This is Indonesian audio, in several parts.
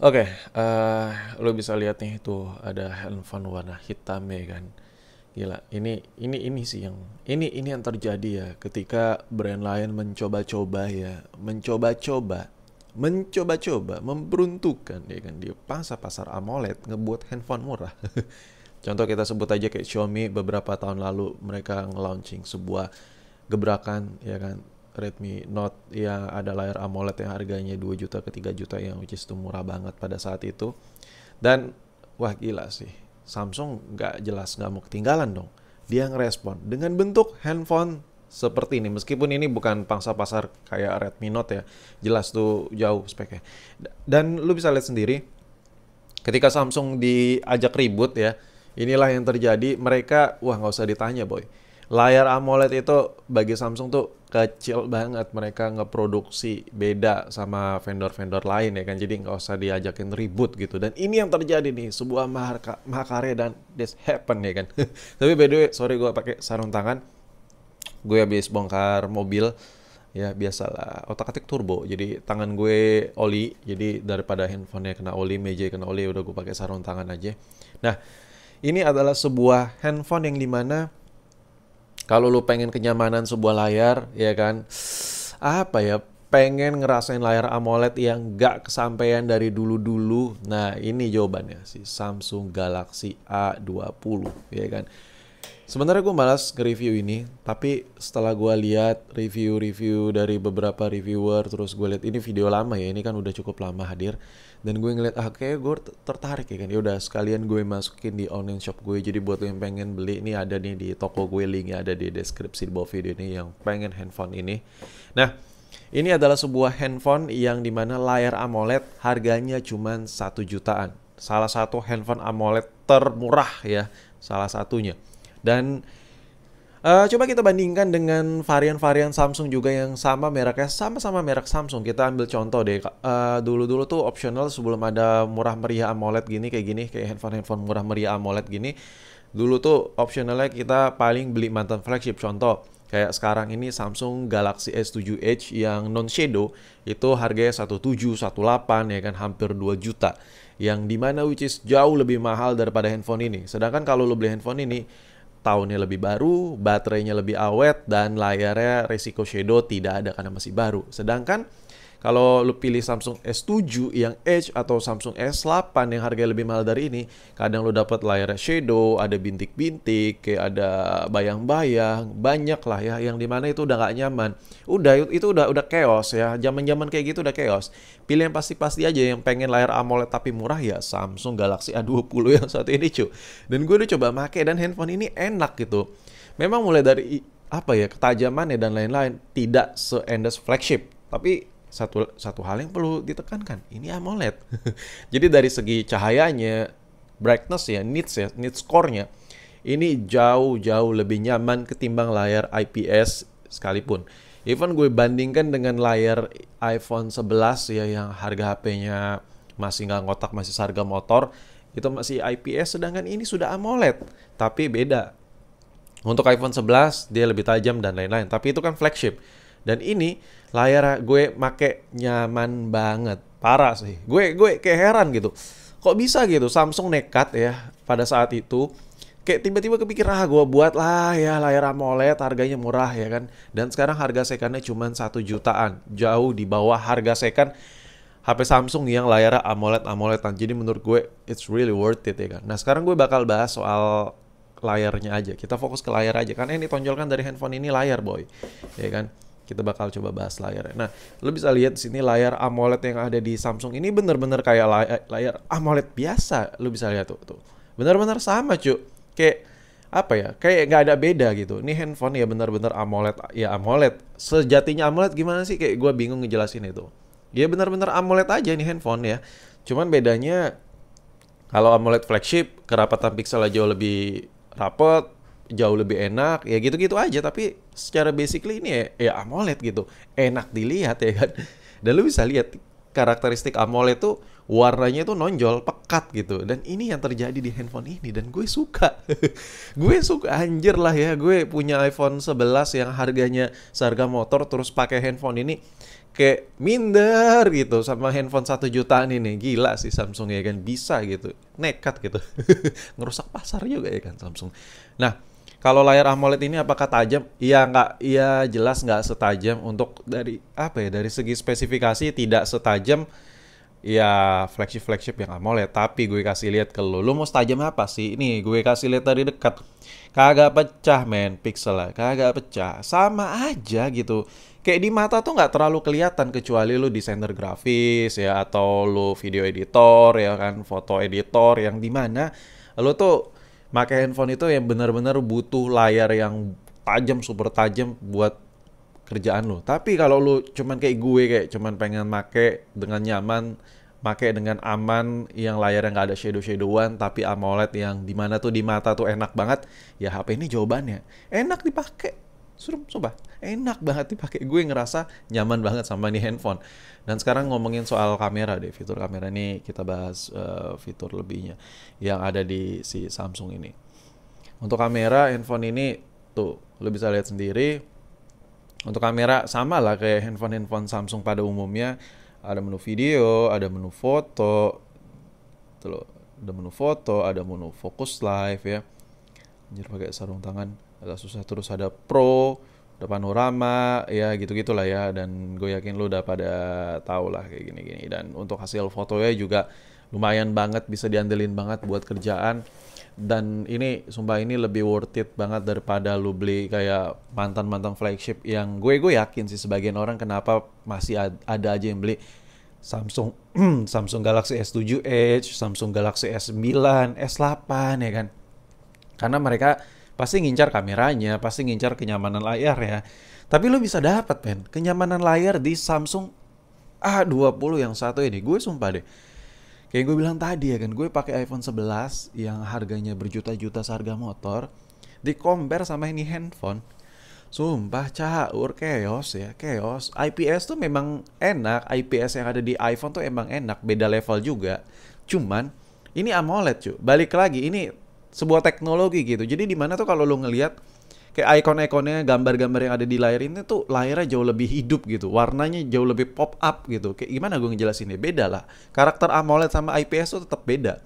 Oke, okay, uh, eh, lo bisa lihat nih tuh ada handphone warna hitam ya kan. Gila, ini ini ini sih yang ini ini yang terjadi ya ketika brand lain mencoba-coba ya, mencoba-coba, mencoba-coba memperuntukkan ya kan di pasar pasar AMOLED ngebuat handphone murah. Contoh kita sebut aja kayak Xiaomi beberapa tahun lalu mereka nge-launching sebuah gebrakan ya kan Redmi Note yang ada layar AMOLED yang harganya 2 juta ke 3 juta yang which is itu murah banget pada saat itu. Dan wah gila sih, Samsung nggak jelas nggak mau ketinggalan dong. Dia ngerespon dengan bentuk handphone seperti ini. Meskipun ini bukan pangsa pasar kayak Redmi Note ya, jelas tuh jauh speknya. Dan lu bisa lihat sendiri, ketika Samsung diajak ribut ya, inilah yang terjadi. Mereka, wah nggak usah ditanya boy layar AMOLED itu bagi Samsung tuh kecil banget mereka ngeproduksi beda sama vendor-vendor lain ya kan jadi nggak usah diajakin ribut gitu dan ini yang terjadi nih sebuah mahaka, mahakarya dan this happen ya kan tapi by the way sorry gue pakai sarung tangan gue habis bongkar mobil ya biasalah otak atik turbo jadi tangan gue oli jadi daripada handphonenya kena oli meja kena oli udah gue pakai sarung tangan aja nah ini adalah sebuah handphone yang dimana kalau lu pengen kenyamanan sebuah layar, ya kan? Apa ya? Pengen ngerasain layar AMOLED yang gak kesampaian dari dulu-dulu. Nah, ini jawabannya si Samsung Galaxy A20, ya kan? Sebenarnya gue malas nge-review ini, tapi setelah gue lihat review-review dari beberapa reviewer, terus gue lihat ini video lama ya, ini kan udah cukup lama hadir, dan gue ngeliat ah kayak gue tertarik ya kan, ya udah sekalian gue masukin di online shop gue, jadi buat yang pengen beli ini ada nih di toko gue, linknya ada di deskripsi di bawah video ini yang pengen handphone ini. Nah, ini adalah sebuah handphone yang dimana layar AMOLED harganya cuma satu jutaan. Salah satu handphone AMOLED termurah ya, salah satunya dan uh, coba kita bandingkan dengan varian-varian Samsung juga yang sama mereknya, sama-sama merek Samsung. Kita ambil contoh deh. dulu eh, dulu-dulu tuh optional sebelum ada murah meriah AMOLED gini kayak gini, kayak handphone-handphone murah meriah AMOLED gini. Dulu tuh optionalnya kita paling beli mantan flagship contoh. Kayak sekarang ini Samsung Galaxy S7 Edge yang non shadow itu harganya 17 18 ya kan hampir 2 juta. Yang dimana which is jauh lebih mahal daripada handphone ini. Sedangkan kalau lo beli handphone ini tahunnya lebih baru, baterainya lebih awet, dan layarnya risiko shadow tidak ada karena masih baru. Sedangkan kalau lu pilih Samsung S7 yang Edge atau Samsung S8 yang harganya lebih mahal dari ini, kadang lu dapat layar shadow, ada bintik-bintik, kayak ada bayang-bayang, banyak lah ya yang dimana itu udah gak nyaman. Udah itu udah udah chaos ya. Zaman-zaman kayak gitu udah chaos. Pilih yang pasti-pasti aja yang pengen layar AMOLED tapi murah ya Samsung Galaxy A20 yang satu ini cuy. Dan gue udah coba make dan handphone ini enak gitu. Memang mulai dari apa ya ketajamannya dan lain-lain tidak seendes flagship tapi satu satu hal yang perlu ditekankan ini AMOLED jadi dari segi cahayanya brightness ya nits ya nits score-nya ini jauh-jauh lebih nyaman ketimbang layar IPS sekalipun even gue bandingkan dengan layar iPhone 11 ya yang harga HP-nya masih nggak ngotak masih harga motor itu masih IPS sedangkan ini sudah AMOLED tapi beda untuk iPhone 11 dia lebih tajam dan lain-lain tapi itu kan flagship dan ini layar gue make nyaman banget. Parah sih. Gue gue kayak heran gitu. Kok bisa gitu Samsung nekat ya pada saat itu kayak tiba-tiba kepikiran ah gue buat lah ya layar AMOLED harganya murah ya kan dan sekarang harga sekannya cuma satu jutaan jauh di bawah harga sekan HP Samsung yang layar AMOLED AMOLEDan jadi menurut gue it's really worth it ya kan nah sekarang gue bakal bahas soal layarnya aja kita fokus ke layar aja karena ini tonjolkan dari handphone ini layar boy ya kan kita bakal coba bahas layarnya. Nah, lo bisa lihat sini layar AMOLED yang ada di Samsung ini bener-bener kayak eh, layar, AMOLED biasa. Lo bisa lihat tuh, tuh. bener-bener sama cuy. Kayak apa ya? Kayak nggak ada beda gitu. Ini handphone ya bener-bener AMOLED, ya AMOLED. Sejatinya AMOLED gimana sih? Kayak gue bingung ngejelasin itu. Ya bener-bener AMOLED aja nih handphone ya. Cuman bedanya kalau AMOLED flagship kerapatan pixel jauh lebih rapet, jauh lebih enak ya gitu-gitu aja tapi secara basically ini ya, ya AMOLED gitu enak dilihat ya kan dan lu bisa lihat karakteristik AMOLED tuh warnanya tuh nonjol pekat gitu dan ini yang terjadi di handphone ini dan gue suka gue suka anjir lah ya gue punya iPhone 11 yang harganya seharga motor terus pakai handphone ini kayak minder gitu sama handphone satu jutaan ini gila sih Samsung ya kan bisa gitu nekat gitu ngerusak pasar juga ya kan Samsung nah kalau layar AMOLED ini apakah tajam? Iya nggak, iya jelas nggak setajam untuk dari apa ya dari segi spesifikasi tidak setajam ya flagship flagship yang AMOLED tapi gue kasih lihat ke lo. Lo mau tajam apa sih ini gue kasih lihat dari dekat kagak pecah men pixel lah, kagak pecah sama aja gitu kayak di mata tuh nggak terlalu kelihatan kecuali lo desainer grafis ya atau lo video editor ya kan foto editor yang dimana lo tuh pakai handphone itu yang benar-benar butuh layar yang tajam super tajam buat kerjaan lo tapi kalau lo cuman kayak gue kayak cuman pengen make dengan nyaman make dengan aman yang layar yang gak ada shadow shadowan tapi AMOLED yang dimana tuh di mata tuh enak banget ya HP ini jawabannya enak dipakai suruh Sumpah, enak banget dipakai. Gue ngerasa nyaman banget sama nih handphone. Dan sekarang ngomongin soal kamera deh, fitur kamera ini kita bahas uh, fitur lebihnya yang ada di si Samsung ini. Untuk kamera handphone ini tuh lo bisa lihat sendiri. Untuk kamera sama lah kayak handphone-handphone Samsung pada umumnya. Ada menu video, ada menu foto, tuh gitu ada menu foto, ada menu fokus live ya. Anjir pakai sarung tangan agak susah terus ada pro ada panorama ya gitu gitulah ya dan gue yakin lu udah pada tau lah kayak gini gini dan untuk hasil fotonya juga lumayan banget bisa diandelin banget buat kerjaan dan ini sumpah ini lebih worth it banget daripada lu beli kayak mantan mantan flagship yang gue gue yakin sih sebagian orang kenapa masih ada aja yang beli Samsung Samsung Galaxy S7 Edge Samsung Galaxy S9 S8 ya kan karena mereka pasti ngincar kameranya, pasti ngincar kenyamanan layar ya. Tapi lu bisa dapat men, kenyamanan layar di Samsung A20 yang satu ini, gue sumpah deh. Kayak gue bilang tadi ya kan, gue pakai iPhone 11 yang harganya berjuta-juta seharga motor, di compare sama ini handphone, sumpah caur keos ya keos, IPS tuh memang enak IPS yang ada di iPhone tuh emang enak beda level juga cuman ini AMOLED cuy balik lagi ini sebuah teknologi gitu. Jadi di mana tuh kalau lo ngelihat kayak ikon-ikonnya, gambar-gambar yang ada di layar ini tuh layarnya jauh lebih hidup gitu, warnanya jauh lebih pop up gitu. Kayak gimana gue ngejelasinnya? Beda lah. Karakter AMOLED sama IPS tuh tetap beda.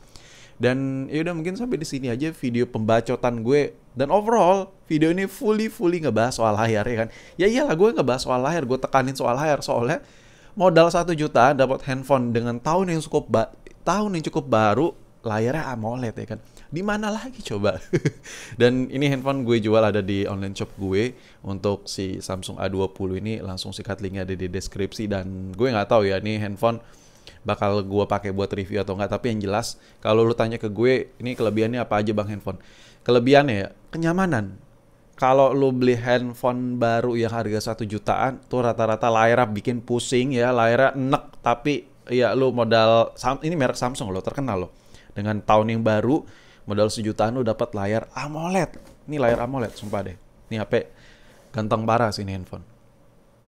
Dan ya udah mungkin sampai di sini aja video pembacotan gue dan overall video ini fully fully ngebahas soal layar ya kan. Ya iyalah gue ngebahas soal layar, gue tekanin soal layar soalnya modal satu juta dapat handphone dengan tahun yang cukup tahun yang cukup baru layarnya AMOLED ya kan di mana lagi coba? Dan ini handphone gue jual ada di online shop gue untuk si Samsung A20 ini langsung sikat linknya ada di deskripsi dan gue nggak tahu ya ini handphone bakal gue pakai buat review atau enggak tapi yang jelas kalau lu tanya ke gue ini kelebihannya apa aja bang handphone kelebihannya ya kenyamanan kalau lu beli handphone baru yang harga satu jutaan tuh rata-rata layar bikin pusing ya layar enek tapi ya lu modal ini merek Samsung lo terkenal lo dengan tahun yang baru modal sejutaan lu dapat layar AMOLED. Ini layar AMOLED, sumpah deh. Ini HP ganteng parah sih ini handphone.